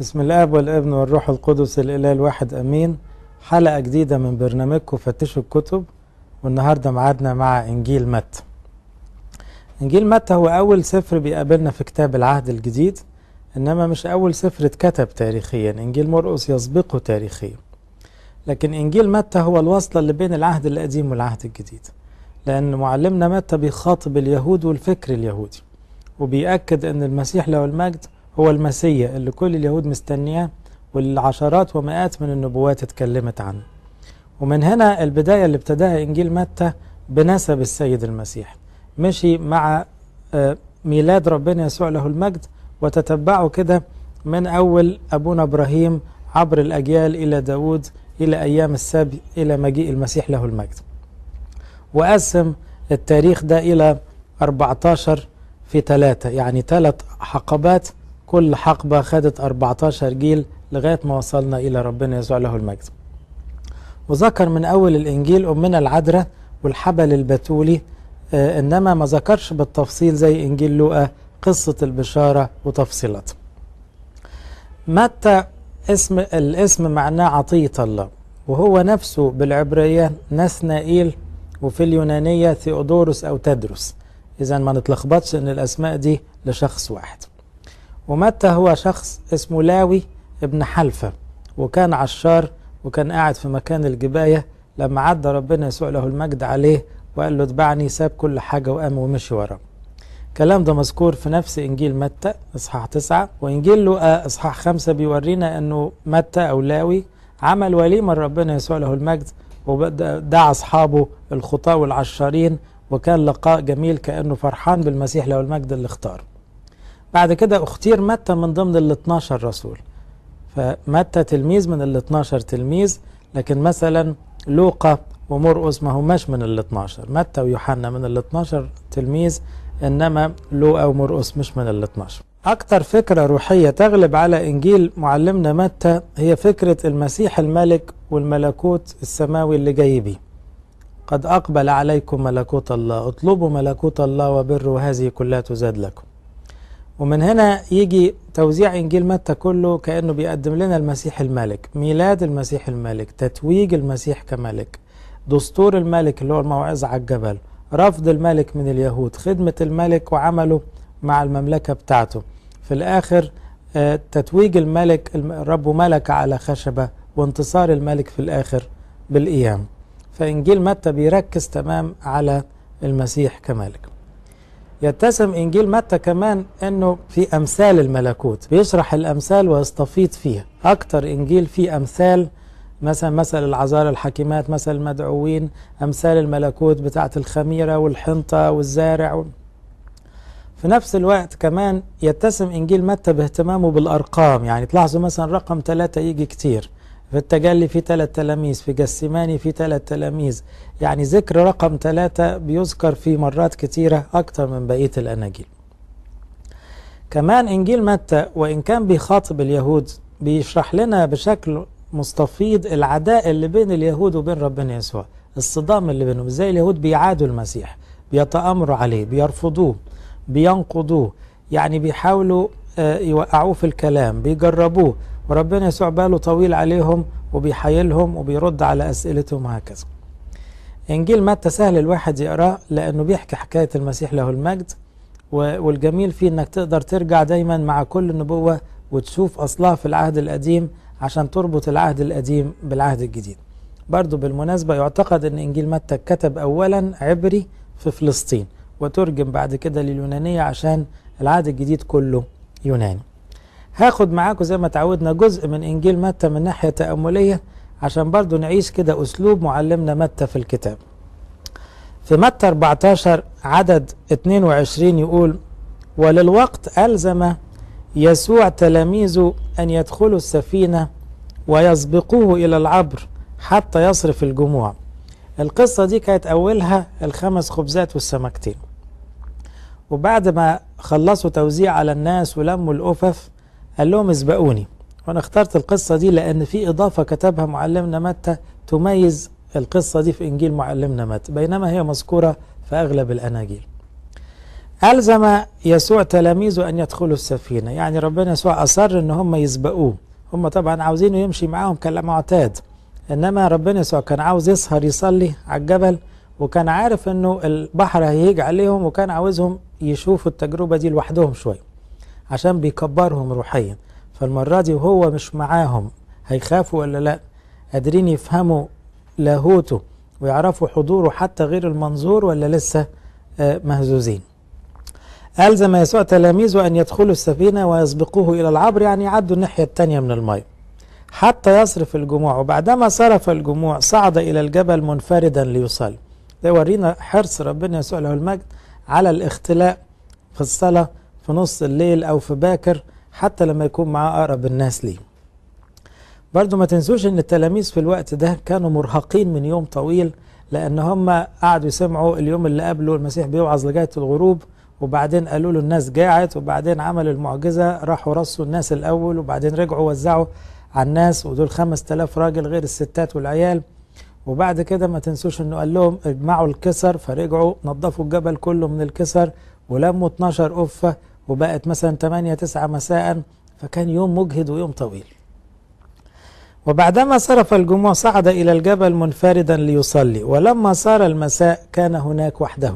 بسم الاب والابن والروح القدس الاله الواحد امين حلقه جديده من برنامجكم فتشوا الكتب والنهارده معادنا مع انجيل متى انجيل متى هو اول سفر بيقابلنا في كتاب العهد الجديد انما مش اول سفر اتكتب تاريخيا انجيل مرقس يسبقه تاريخيا لكن انجيل متى هو الوصله اللي بين العهد القديم والعهد الجديد لان معلمنا متى بيخاطب اليهود والفكر اليهودي وبيأكد ان المسيح له المجد هو المسيا اللي كل اليهود مستنياه واللي عشرات ومئات من النبوات اتكلمت عنه ومن هنا البداية اللي ابتداها إنجيل متى بنسب السيد المسيح مشي مع آه، ميلاد ربنا يسوع له المجد وتتبعه كده من أول أبونا إبراهيم عبر الأجيال إلى داود إلى أيام السبي إلى مجيء المسيح له المجد وقسم التاريخ ده إلى 14 في 3 يعني ثلاث حقبات كل حقبة خدت 14 جيل لغاية ما وصلنا إلى ربنا يسوع له المجد وذكر من أول الإنجيل أمنا العذراء والحبل البتولي آه، إنما ما ذكرش بالتفصيل زي إنجيل لوقا قصة البشارة وتفصيلاتها متى اسم الاسم معناه عطية الله وهو نفسه بالعبرية نسنائيل وفي اليونانية ثيودوروس أو تدرس إذا ما نتلخبطش إن الأسماء دي لشخص واحد ومتى هو شخص اسمه لاوي ابن حلفة وكان عشار وكان قاعد في مكان الجباية لما عدى ربنا يسوع له المجد عليه وقال له اتبعني ساب كل حاجة وقام ومشي وراه الكلام ده مذكور في نفس إنجيل متى إصحاح تسعة وإنجيل لوقا إصحاح خمسة بيورينا أنه متى أو لاوي عمل وليمة ربنا يسوع له المجد ودعا أصحابه الخطاة والعشارين وكان لقاء جميل كأنه فرحان بالمسيح له المجد اللي اختاره بعد كده اختير متى من ضمن ال 12 رسول فمتى تلميذ من ال 12 تلميذ لكن مثلا لوقا ومرقس ما هماش من ال 12 متى ويوحنا من ال 12 تلميذ انما لوقا ومرقس مش من ال 12 أكثر فكرة روحية تغلب على إنجيل معلمنا متى هي فكرة المسيح الملك والملكوت السماوي اللي جاي بيه قد أقبل عليكم ملكوت الله اطلبوا ملكوت الله وبره هذه كلها تزاد لكم ومن هنا يجي توزيع إنجيل متى كله كأنه بيقدم لنا المسيح الملك ميلاد المسيح الملك تتويج المسيح كملك دستور الملك اللي هو الموعظة على الجبل رفض الملك من اليهود خدمة الملك وعمله مع المملكة بتاعته في الآخر آه، تتويج الملك الرب ملك على خشبة وانتصار الملك في الآخر بالقيام فإنجيل متى بيركز تمام على المسيح كملك يتسم إنجيل متى كمان أنه في أمثال الملكوت بيشرح الأمثال ويستفيض فيها أكتر إنجيل فيه أمثال مثلا مثل العذار الحكيمات مثل المدعوين أمثال الملكوت بتاعة الخميرة والحنطة والزارع و... في نفس الوقت كمان يتسم إنجيل متى باهتمامه بالأرقام يعني تلاحظوا مثلا رقم ثلاثة يجي كتير في التجلي في ثلاث تلاميذ في جسماني في ثلاث تلاميذ يعني ذكر رقم ثلاثة بيذكر في مرات كثيرة أكثر من بقية الأناجيل كمان إنجيل متى وإن كان بيخاطب اليهود بيشرح لنا بشكل مستفيض العداء اللي بين اليهود وبين ربنا يسوع الصدام اللي بينهم ازاي اليهود بيعادوا المسيح بيتآمروا عليه بيرفضوه بينقضوه يعني بيحاولوا آه، يوقعوه في الكلام بيجربوه وربنا يسوع باله طويل عليهم وبيحايلهم وبيرد على أسئلتهم هكذا إنجيل متى سهل الواحد يقراه لأنه بيحكي حكاية المسيح له المجد والجميل فيه إنك تقدر ترجع دايما مع كل نبوة وتشوف أصلها في العهد القديم عشان تربط العهد القديم بالعهد الجديد برضو بالمناسبة يعتقد أن إنجيل متى كتب أولا عبري في فلسطين وترجم بعد كده لليونانية عشان العهد الجديد كله يوناني هاخد معاكم زي ما تعودنا جزء من إنجيل متى من ناحية تأملية عشان برضو نعيش كده أسلوب معلمنا متى في الكتاب في متى 14 عدد 22 يقول وللوقت ألزم يسوع تلاميذه أن يدخلوا السفينة ويسبقوه إلى العبر حتى يصرف الجموع القصة دي كانت أولها الخمس خبزات والسمكتين وبعد ما خلصوا توزيع على الناس ولموا الأفف قال لهم اسبقوني وانا اخترت القصة دي لأن في إضافة كتبها معلمنا متى تميز القصة دي في إنجيل معلمنا متى بينما هي مذكورة في أغلب الأناجيل ألزم يسوع تلاميذه أن يدخلوا السفينة يعني ربنا يسوع أصر أن هم يسبقوه هم طبعا عاوزينه يمشي معاهم كالمعتاد إنما ربنا يسوع كان عاوز يسهر يصلي على الجبل وكان عارف أنه البحر هيجي عليهم وكان عاوزهم يشوفوا التجربة دي لوحدهم شوية عشان بيكبرهم روحيا فالمرة دي وهو مش معاهم هيخافوا ولا لا قادرين يفهموا لاهوته ويعرفوا حضوره حتى غير المنظور ولا لسه آه، مهزوزين ألزم يسوع تلاميذه أن يدخلوا السفينة ويسبقوه إلى العبر يعني يعدوا الناحية التانية من الماء حتى يصرف الجموع وبعدما صرف الجموع صعد إلى الجبل منفردا ليصلي ده يورينا حرص ربنا يسوع له المجد على الاختلاء في الصلاة في نص الليل أو في باكر حتى لما يكون معاه أقرب الناس ليه برضو ما تنسوش أن التلاميذ في الوقت ده كانوا مرهقين من يوم طويل لأن هم قعدوا يسمعوا اليوم اللي قبله المسيح بيوعظ لجاية الغروب وبعدين قالوا له الناس جاعت وبعدين عمل المعجزة راحوا رصوا الناس الأول وبعدين رجعوا وزعوا على الناس ودول 5000 راجل غير الستات والعيال وبعد كده ما تنسوش انه قال لهم اجمعوا الكسر فرجعوا نظفوا الجبل كله من الكسر ولموا 12 قفة وبقت مثلا 8 9 مساء فكان يوم مجهد ويوم طويل وبعدما صرف الجموع صعد إلى الجبل منفردا ليصلي ولما صار المساء كان هناك وحده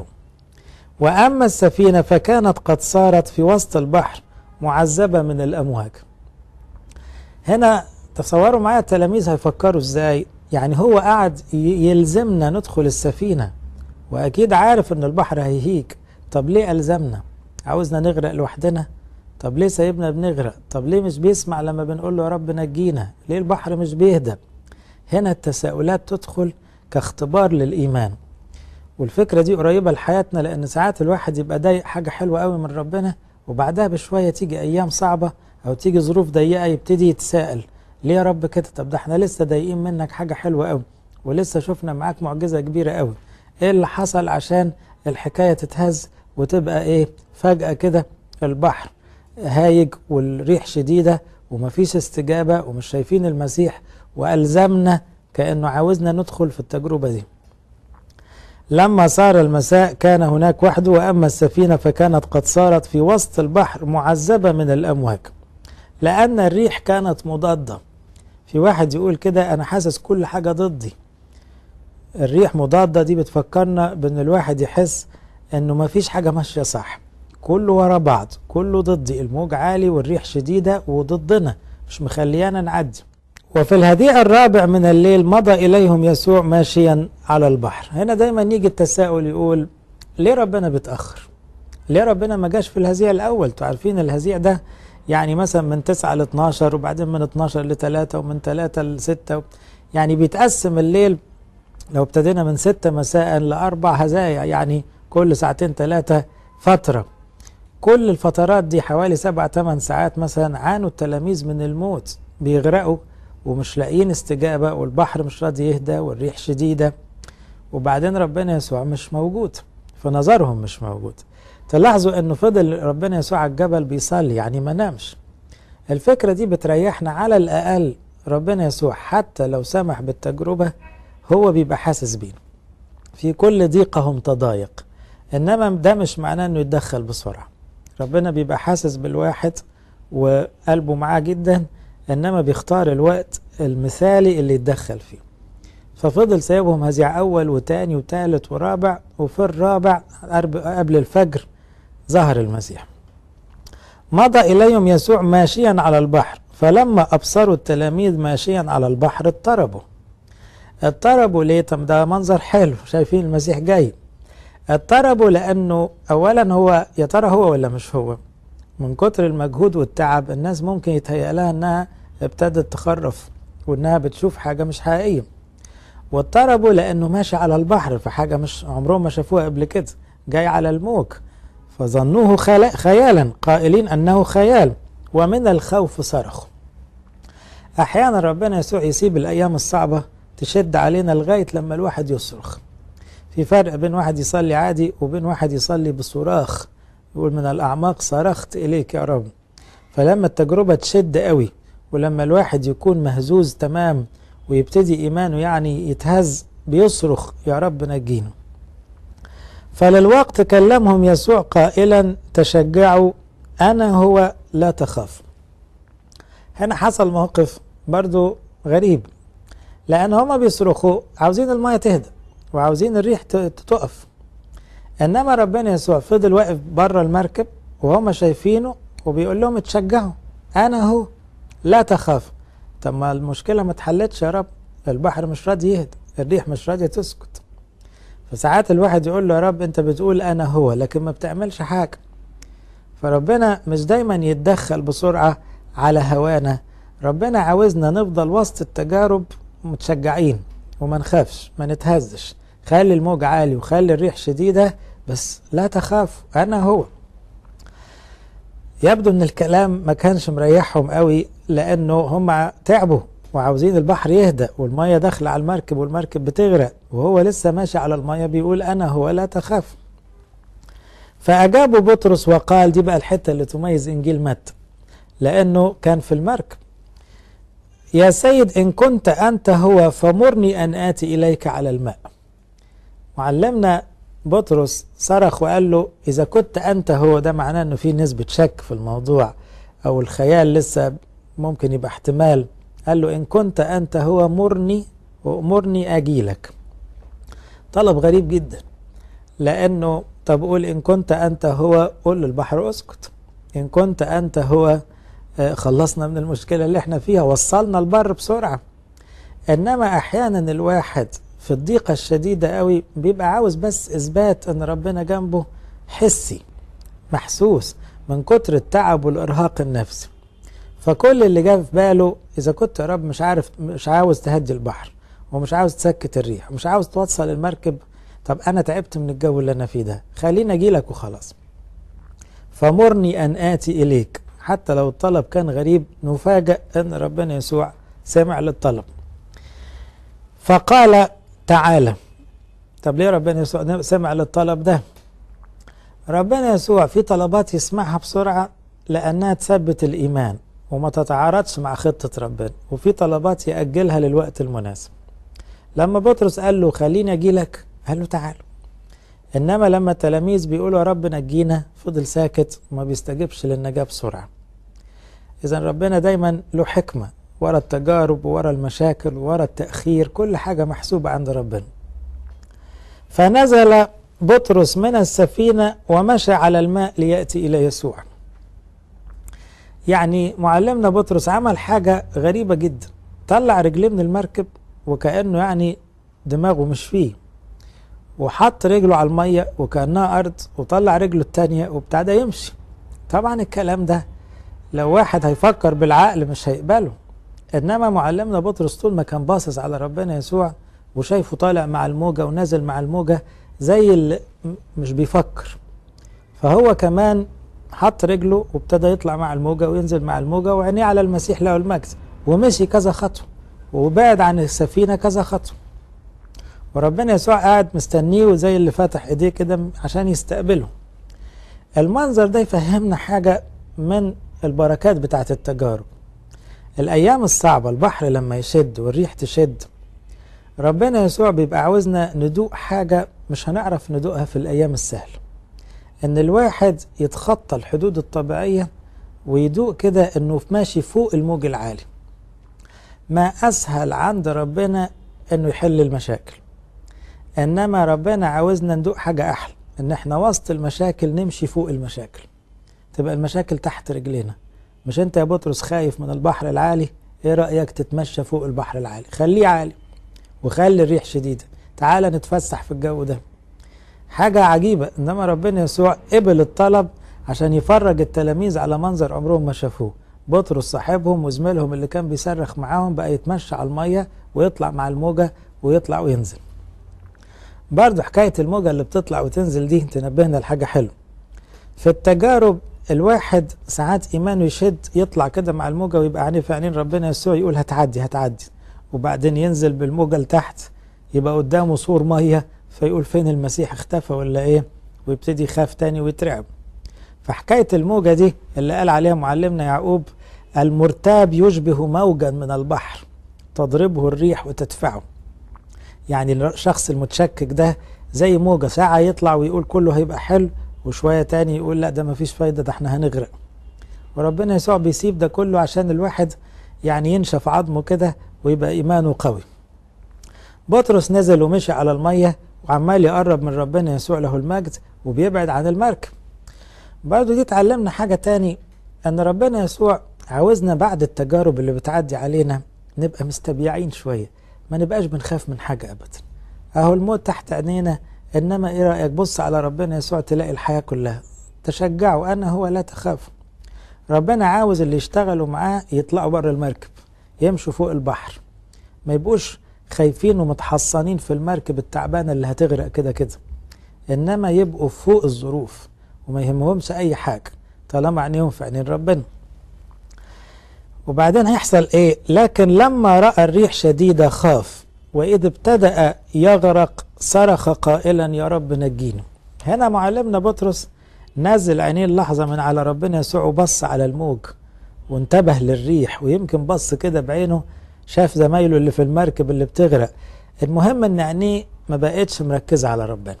وأما السفينة فكانت قد صارت في وسط البحر معذبة من الأمواج هنا تصوروا معايا التلاميذ هيفكروا ازاي يعني هو قعد يلزمنا ندخل السفينة وأكيد عارف أن البحر هيهيك طب ليه ألزمنا عاوزنا نغرق لوحدنا طب ليه سايبنا بنغرق طب ليه مش بيسمع لما بنقول له يا رب نجينا ليه البحر مش بيهدى هنا التساؤلات تدخل كاختبار للإيمان والفكرة دي قريبة لحياتنا لأن ساعات الواحد يبقى ضايق حاجة حلوة قوي من ربنا وبعدها بشوية تيجي أيام صعبة أو تيجي ظروف ضيقة يبتدي يتساءل ليه يا رب كده طب ده احنا لسه ضايقين منك حاجة حلوة قوي ولسه شفنا معاك معجزة كبيرة قوي ايه اللي حصل عشان الحكاية تتهز وتبقى ايه فجأة كده البحر هايج والريح شديدة ومفيش استجابة ومش شايفين المسيح وألزمنا كأنه عاوزنا ندخل في التجربة دي لما صار المساء كان هناك وحده وأما السفينة فكانت قد صارت في وسط البحر معذبة من الأمواج لأن الريح كانت مضادة في واحد يقول كده أنا حاسس كل حاجة ضدي الريح مضادة دي بتفكرنا بأن الواحد يحس أنه ما فيش حاجة ماشية صح كله ورا بعض كله ضدي الموج عالي والريح شديدة وضدنا مش مخليانا نعدي وفي الهديء الرابع من الليل مضى إليهم يسوع ماشيا على البحر هنا دايما يجي التساؤل يقول ليه ربنا بيتأخر ليه ربنا ما جاش في الهزيع الأول تعرفين الهزيع ده يعني مثلا من 9 ل 12 وبعدين من 12 ل 3 ومن 3 ل 6 يعني بيتقسم الليل لو ابتدينا من ستة مساء لأربع هزايا يعني كل ساعتين ثلاثة فترة كل الفترات دي حوالي سبع ثمان ساعات مثلا عانوا التلاميذ من الموت بيغرقوا ومش لاقيين استجابة والبحر مش راضي يهدى والريح شديدة وبعدين ربنا يسوع مش موجود في نظرهم مش موجود تلاحظوا انه فضل ربنا يسوع على الجبل بيصلي يعني ما نامش الفكرة دي بتريحنا على الأقل ربنا يسوع حتى لو سمح بالتجربة هو بيبقى حاسس بيه في كل ضيقهم تضايق انما ده مش معناه انه يتدخل بسرعه ربنا بيبقى حاسس بالواحد وقلبه معاه جدا انما بيختار الوقت المثالي اللي يتدخل فيه ففضل سايبهم هزيع اول وتاني وتالت ورابع وفي الرابع قبل الفجر ظهر المسيح مضى اليهم يسوع ماشيا على البحر فلما ابصروا التلاميذ ماشيا على البحر اضطربوا اضطربوا ليه طب ده منظر حلو شايفين المسيح جاي اضطربوا لأنه أولا هو يا ترى هو ولا مش هو من كتر المجهود والتعب الناس ممكن يتهيأ لها أنها ابتدت تخرف وأنها بتشوف حاجة مش حقيقية واضطربوا لأنه ماشي على البحر فحاجة مش عمرهم ما شافوها قبل كده جاي على الموج فظنوه خيالا قائلين أنه خيال ومن الخوف صرخوا أحيانا ربنا يسوع يسيب الأيام الصعبة تشد علينا لغاية لما الواحد يصرخ في فرق بين واحد يصلي عادي وبين واحد يصلي بصراخ يقول من الأعماق صرخت إليك يا رب فلما التجربة تشد قوي ولما الواحد يكون مهزوز تمام ويبتدي إيمانه يعني يتهز بيصرخ يا رب نجينه فللوقت كلمهم يسوع قائلا تشجعوا أنا هو لا تخاف هنا حصل موقف برضو غريب لأن هما بيصرخوا عاوزين المية تهدى وعاوزين الريح تقف إنما ربنا يسوع فضل واقف بره المركب وهما شايفينه وبيقول لهم اتشجعوا أنا هو لا تخافوا طب ما المشكلة ما اتحلتش يا رب البحر مش راضي يهدى الريح مش راضية تسكت فساعات الواحد يقول له يا رب أنت بتقول أنا هو لكن ما بتعملش حاجة فربنا مش دايما يتدخل بسرعة على هوانا ربنا عاوزنا نفضل وسط التجارب متشجعين وما نخافش ما نتهزش خلي الموج عالي وخلي الريح شديدة بس لا تخاف أنا هو يبدو ان الكلام ما كانش مريحهم قوي لانه هم تعبوا وعاوزين البحر يهدأ والمية داخلة على المركب والمركب بتغرق وهو لسه ماشي على المية بيقول أنا هو لا تخاف فأجابه بطرس وقال دي بقى الحتة اللي تميز إنجيل متى لأنه كان في المركب يا سيد إن كنت أنت هو فمرني أن آتي إليك على الماء معلمنا بطرس صرخ وقال له إذا كنت أنت هو ده معناه أنه في نسبة شك في الموضوع أو الخيال لسه ممكن يبقى احتمال قال له إن كنت أنت هو مرني وأمرني أجيلك طلب غريب جدا لأنه طب قول إن كنت أنت هو قول للبحر أسكت إن كنت أنت هو آه، خلصنا من المشكلة اللي احنا فيها وصلنا البر بسرعة إنما أحيانا الواحد في الضيقة الشديدة قوي بيبقى عاوز بس إثبات إن ربنا جنبه حسي محسوس من كتر التعب والإرهاق النفسي فكل اللي جه في باله إذا كنت يا رب مش عارف مش عاوز تهدي البحر ومش عاوز تسكت الريح ومش عاوز توصل المركب طب أنا تعبت من الجو اللي أنا فيه ده خليني أجي لك وخلاص فمرني أن آتي إليك حتى لو الطلب كان غريب نفاجأ أن ربنا يسوع سمع للطلب فقال تعالى طب ليه ربنا يسوع سمع للطلب ده ربنا يسوع في طلبات يسمعها بسرعة لأنها تثبت الإيمان وما تتعارضش مع خطة ربنا وفي طلبات يأجلها للوقت المناسب لما بطرس قال له خليني أجي لك قال له تعال إنما لما التلاميذ بيقولوا يا رب نجينا فضل ساكت وما بيستجبش للنجاة بسرعة إذا ربنا دايما له حكمة ورا التجارب ورا المشاكل ورا التأخير كل حاجة محسوبة عند ربنا فنزل بطرس من السفينة ومشى على الماء ليأتي إلى يسوع يعني معلمنا بطرس عمل حاجة غريبة جدا طلع رجليه من المركب وكأنه يعني دماغه مش فيه وحط رجله على المية وكأنها أرض وطلع رجله التانية وبتاع ده يمشي طبعا الكلام ده لو واحد هيفكر بالعقل مش هيقبله انما معلمنا بطرس طول ما كان باصص على ربنا يسوع وشايفه طالع مع الموجه ونازل مع الموجه زي اللي مش بيفكر فهو كمان حط رجله وابتدى يطلع مع الموجه وينزل مع الموجه وعينيه على المسيح له المجد ومشي كذا خطوه وبعد عن السفينه كذا خطوه وربنا يسوع قاعد مستنيه وزي اللي فاتح ايديه كده عشان يستقبله المنظر ده يفهمنا حاجه من البركات بتاعت التجارب الأيام الصعبة البحر لما يشد والريح تشد ربنا يسوع بيبقى عاوزنا ندوق حاجة مش هنعرف ندوقها في الأيام السهلة إن الواحد يتخطى الحدود الطبيعية ويدوق كده إنه ماشي فوق الموج العالي ما أسهل عند ربنا إنه يحل المشاكل إنما ربنا عاوزنا ندوق حاجة أحلى إن إحنا وسط المشاكل نمشي فوق المشاكل تبقى المشاكل تحت رجلينا مش انت يا بطرس خايف من البحر العالي ايه رأيك تتمشى فوق البحر العالي خليه عالي وخلي الريح شديدة تعالى نتفسح في الجو ده حاجة عجيبة انما ربنا يسوع قبل الطلب عشان يفرج التلاميذ على منظر عمرهم ما شافوه بطرس صاحبهم وزميلهم اللي كان بيصرخ معاهم بقى يتمشى على المية ويطلع مع الموجة ويطلع وينزل برضه حكاية الموجة اللي بتطلع وتنزل دي تنبهنا لحاجة حلوة في التجارب الواحد ساعات إيمانه يشد يطلع كده مع الموجة ويبقى عينيه في يعني عينين ربنا يسوع يقول هتعدي هتعدي وبعدين ينزل بالموجة لتحت يبقى قدامه سور مية فيقول فين المسيح اختفى ولا إيه ويبتدي يخاف تاني ويترعب فحكاية الموجة دي اللي قال عليها معلمنا يعقوب المرتاب يشبه موجا من البحر تضربه الريح وتدفعه يعني الشخص المتشكك ده زي موجة ساعة يطلع ويقول كله هيبقى حلو وشوية تاني يقول لا ده مفيش فايدة ده احنا هنغرق وربنا يسوع بيسيب ده كله عشان الواحد يعني ينشف عظمه كده ويبقى إيمانه قوي بطرس نزل ومشي على المية وعمال يقرب من ربنا يسوع له المجد وبيبعد عن المركب برضه دي اتعلمنا حاجة تاني أن ربنا يسوع عاوزنا بعد التجارب اللي بتعدي علينا نبقى مستبيعين شوية ما نبقاش بنخاف من حاجة أبدا أهو الموت تحت عينينا انما ايه رايك بص على ربنا يسوع تلاقي الحياه كلها تشجعوا انا هو لا تخافوا ربنا عاوز اللي يشتغلوا معاه يطلعوا بره المركب يمشوا فوق البحر ما يبقوش خايفين ومتحصنين في المركب التعبانه اللي هتغرق كده كده انما يبقوا فوق الظروف وما يهمهمش اي حاجه طالما عينيهم في عينين ربنا وبعدين هيحصل ايه لكن لما راى الريح شديده خاف واذ ابتدا يغرق صرخ قائلا يا رب نجينه هنا معلمنا بطرس نازل عينيه اللحظة من على ربنا يسوع وبص على الموج وانتبه للريح ويمكن بص كده بعينه شاف زمايله اللي في المركب اللي بتغرق المهم ان عينيه ما بقتش مركزة على ربنا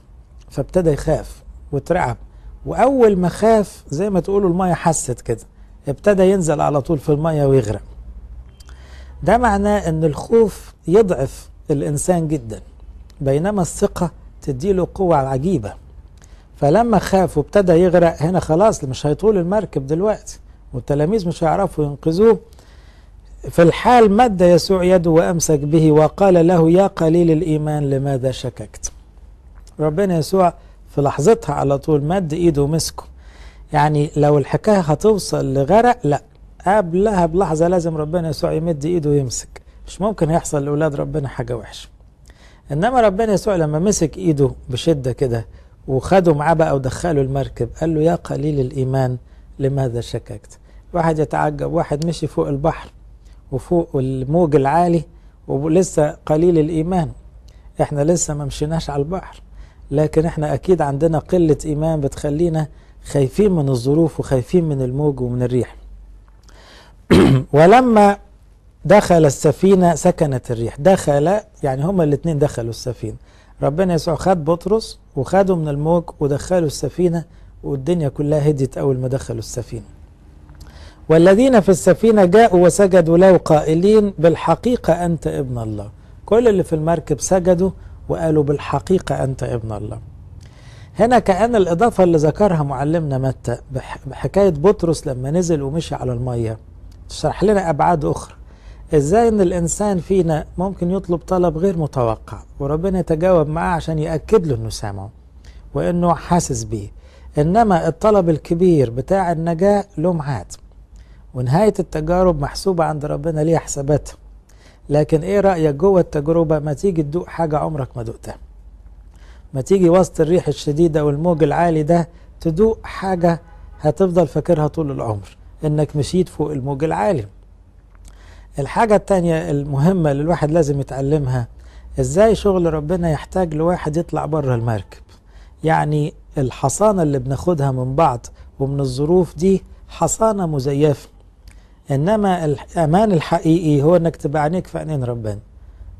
فابتدى يخاف وترعب واول ما خاف زي ما تقولوا المية حست كده ابتدى ينزل على طول في المية ويغرق ده معناه ان الخوف يضعف الانسان جداً بينما الثقة تديله قوة عجيبة فلما خاف وابتدى يغرق هنا خلاص مش هيطول المركب دلوقتي والتلاميذ مش هيعرفوا ينقذوه في الحال مد يسوع يده وأمسك به وقال له يا قليل الإيمان لماذا شككت ربنا يسوع في لحظتها على طول مد إيده ومسكه يعني لو الحكاية هتوصل لغرق لا قبلها بلحظة لازم ربنا يسوع يمد إيده ويمسك مش ممكن يحصل لأولاد ربنا حاجة وحشة انما ربنا يسوع لما مسك ايده بشده كده وخده معاه بقى ودخله المركب قال له يا قليل الايمان لماذا شككت واحد يتعجب واحد مشي فوق البحر وفوق الموج العالي ولسه قليل الايمان احنا لسه ما مشيناش على البحر لكن احنا اكيد عندنا قله ايمان بتخلينا خايفين من الظروف وخايفين من الموج ومن الريح ولما دخل السفينة سكنت الريح دخل يعني هما الاثنين دخلوا السفينة ربنا يسوع خد بطرس وخده من الموج ودخلوا السفينة والدنيا كلها هديت أول ما دخلوا السفينة والذين في السفينة جاءوا وسجدوا له قائلين بالحقيقة أنت ابن الله كل اللي في المركب سجدوا وقالوا بالحقيقة أنت ابن الله هنا كأن الإضافة اللي ذكرها معلمنا متى بحكاية بطرس لما نزل ومشي على المية تشرح لنا أبعاد أخرى ازاي ان الانسان فينا ممكن يطلب طلب غير متوقع وربنا يتجاوب معاه عشان ياكد له انه سامعه وانه حاسس بيه انما الطلب الكبير بتاع النجاه له معاد ونهايه التجارب محسوبه عند ربنا ليها حساباتها لكن ايه رايك جوه التجربه ما تيجي تدوق حاجه عمرك ما دقتها ما تيجي وسط الريح الشديده والموج العالي ده تدوق حاجه هتفضل فاكرها طول العمر انك مشيت فوق الموج العالي الحاجة التانية المهمة اللي الواحد لازم يتعلمها ازاي شغل ربنا يحتاج لواحد يطلع بره المركب يعني الحصانة اللي بناخدها من بعض ومن الظروف دي حصانة مزيفة إنما الأمان الحقيقي هو إنك تبقى عينيك في عينين ربنا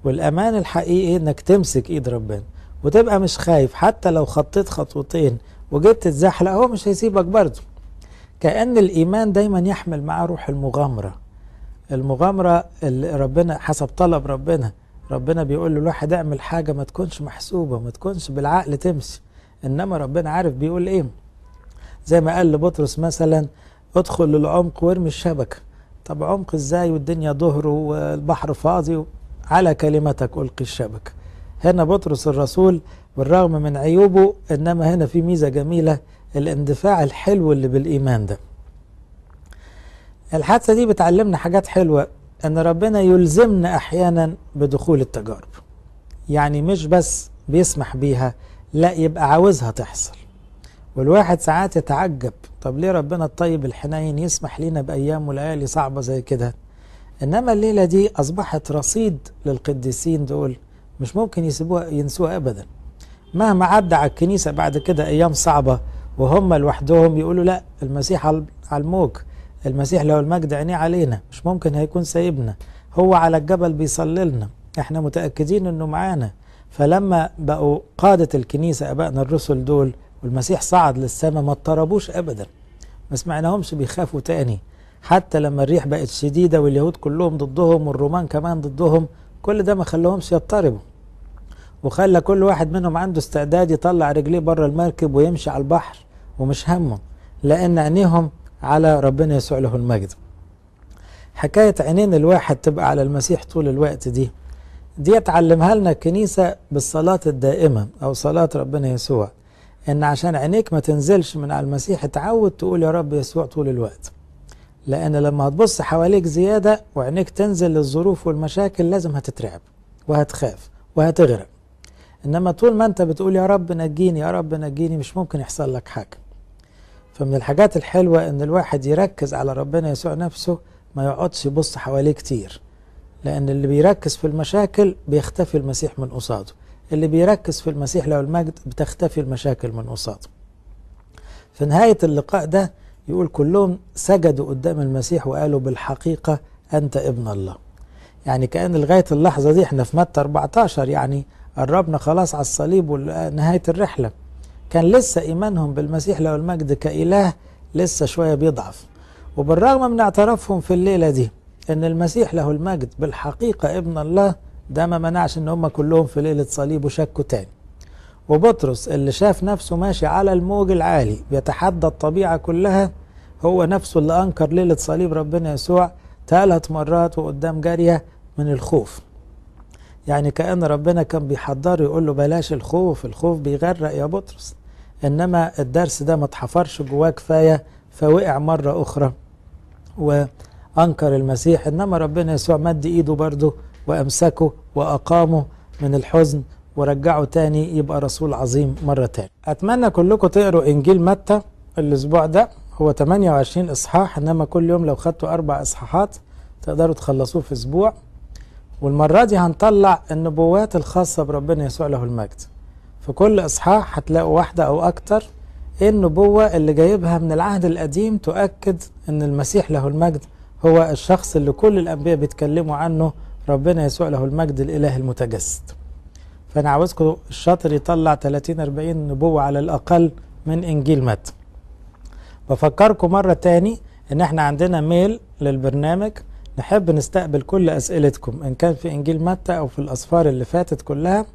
والأمان الحقيقي إنك تمسك إيد ربنا وتبقى مش خايف حتى لو خطيت خطوتين وجيت تتزحلق هو مش هيسيبك برضه كأن الإيمان دايما يحمل معاه روح المغامرة المغامرة اللي ربنا حسب طلب ربنا ربنا بيقول له الواحد اعمل حاجة ما تكونش محسوبة ما تكونش بالعقل تمشي إنما ربنا عارف بيقول إيه زي ما قال لبطرس مثلا ادخل للعمق وارمي الشبكة طب عمق إزاي والدنيا ظهر والبحر فاضي على كلمتك ألقي الشبكة هنا بطرس الرسول بالرغم من عيوبه إنما هنا في ميزة جميلة الاندفاع الحلو اللي بالإيمان ده الحادثة دي بتعلمنا حاجات حلوة أن ربنا يلزمنا أحيانا بدخول التجارب يعني مش بس بيسمح بيها لا يبقى عاوزها تحصل والواحد ساعات يتعجب طب ليه ربنا الطيب الحنين يسمح لنا بأيام وليالي صعبة زي كده إنما الليلة دي أصبحت رصيد للقديسين دول مش ممكن يسيبوها ينسوها أبدا مهما عدى على الكنيسة بعد كده أيام صعبة وهم لوحدهم يقولوا لا المسيح على الموج المسيح له المجد عينيه علينا مش ممكن هيكون سايبنا هو على الجبل بيصلي لنا احنا متأكدين انه معانا فلما بقوا قادة الكنيسة ابائنا الرسل دول والمسيح صعد للسماء ما اضطربوش ابدا ما سمعناهمش بيخافوا تاني حتى لما الريح بقت شديدة واليهود كلهم ضدهم والرومان كمان ضدهم كل ده ما خلوهمش يضطربوا وخلى كل واحد منهم عنده استعداد يطلع رجليه بره المركب ويمشي على البحر ومش همه لأن عينيهم على ربنا يسوع له المجد حكاية عينين الواحد تبقى على المسيح طول الوقت دي دي تعلمها لنا الكنيسة بالصلاة الدائمة أو صلاة ربنا يسوع إن عشان عينيك ما تنزلش من على المسيح اتعود تقول يا رب يسوع طول الوقت لأن لما هتبص حواليك زيادة وعينيك تنزل للظروف والمشاكل لازم هتترعب وهتخاف وهتغرق إنما طول ما أنت بتقول يا رب نجيني يا رب نجيني مش ممكن يحصل لك حاجة فمن الحاجات الحلوة ان الواحد يركز على ربنا يسوع نفسه ما يقعدش يبص حواليه كتير لان اللي بيركز في المشاكل بيختفي المسيح من قصاده اللي بيركز في المسيح له المجد بتختفي المشاكل من قصاده في نهاية اللقاء ده يقول كلهم سجدوا قدام المسيح وقالوا بالحقيقة أنت ابن الله يعني كأن لغاية اللحظة دي احنا في متى 14 يعني قربنا خلاص على الصليب ونهاية الرحلة كان لسه إيمانهم بالمسيح له المجد كإله لسه شوية بيضعف وبالرغم من اعترافهم في الليلة دي أن المسيح له المجد بالحقيقة ابن الله ده ما منعش أن هم كلهم في ليلة صليبه شكوا تاني وبطرس اللي شاف نفسه ماشي على الموج العالي بيتحدى الطبيعة كلها هو نفسه اللي أنكر ليلة صليب ربنا يسوع ثلاث مرات وقدام جارية من الخوف يعني كأن ربنا كان بيحضره يقول له بلاش الخوف الخوف بيغرق يا بطرس إنما الدرس ده ما اتحفرش جواه كفاية فوقع مرة أخرى وأنكر المسيح إنما ربنا يسوع مد إيده برضه وأمسكه وأقامه من الحزن ورجعه تاني يبقى رسول عظيم مرة تاني أتمنى كلكم تقروا إنجيل متى الأسبوع ده هو 28 إصحاح إنما كل يوم لو خدتوا أربع إصحاحات تقدروا تخلصوه في أسبوع والمرة دي هنطلع النبوات الخاصة بربنا يسوع له المجد في كل إصحاح هتلاقوا واحدة أو أكتر إيه النبوة اللي جايبها من العهد القديم تؤكد أن المسيح له المجد هو الشخص اللي كل الأنبياء بيتكلموا عنه ربنا يسوع له المجد الإله المتجسد فأنا عاوزكم الشاطر يطلع 30 40 نبوة على الأقل من إنجيل متى بفكركم مرة تاني إن إحنا عندنا ميل للبرنامج نحب نستقبل كل أسئلتكم إن كان في إنجيل متى أو في الأسفار اللي فاتت كلها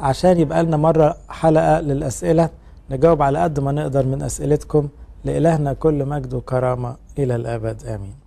عشان يبقى لنا مرة حلقة للأسئلة نجاوب على قد ما نقدر من أسئلتكم لإلهنا كل مجد وكرامة إلى الأبد آمين